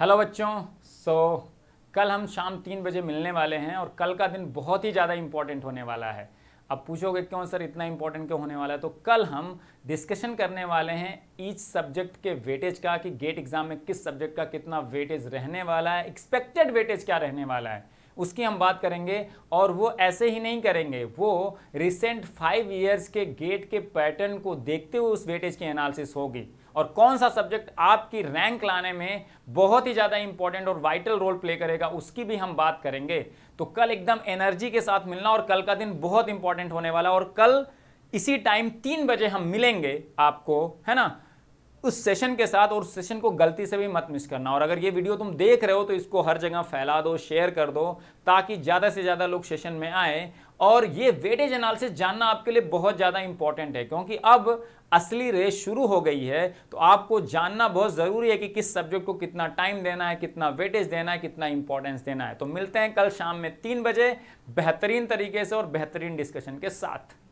hello बच्चों सो so, कल हम शाम तीन बजे मिलने वाले हैं और कल का दिन बहुत ही ज़्यादा इम्पॉर्टेंट होने वाला है अब पूछोगे क्यों सर इतना इम्पॉर्टेंट क्यों होने वाला है तो कल हम डिस्कशन करने वाले हैं ईच सब्जेक्ट के वेटेज का कि गेट एग्ज़ाम में किस सब्जेक्ट का कितना वेटेज रहने वाला है एक्सपेक्टेड वेटेज क्या रहने वाला है उसकी हम बात करेंगे और वो ऐसे ही नहीं करेंगे वो रिसेंट फाइव ईयर्स के गेट के पैटर्न को देखते हुए उस वेटेज की एनालिसिस होगी और कौन सा सब्जेक्ट आपकी रैंक लाने में बहुत ही ज़्यादा इंपॉर्टेंट और वाइटल रोल प्ले करेगा उसकी भी हम बात करेंगे तो कल एकदम एनर्जी के साथ मिलना और कल का दिन बहुत इंपॉर्टेंट होने वाला और कल इसी टाइम तीन बजे हम मिलेंगे आपको है ना उस सेशन के साथ और सेशन को गलती से भी मत मिस करना और अगर ये वीडियो तुम देख रहे हो तो इसको हर जगह फैला दो शेयर कर दो ताकि ज़्यादा से ज़्यादा लोग सेशन में आए और ये वेटेज एनालिसिस जानना आपके लिए बहुत ज़्यादा इंपॉर्टेंट है क्योंकि अब असली रेस शुरू हो गई है तो आपको जानना बहुत ज़रूरी है कि किस सब्जेक्ट को कितना टाइम देना है कितना वेटेज देना है कितना इंपॉर्टेंस देना है तो मिलते हैं कल शाम में तीन बजे बेहतरीन तरीके से और बेहतरीन डिस्कशन के साथ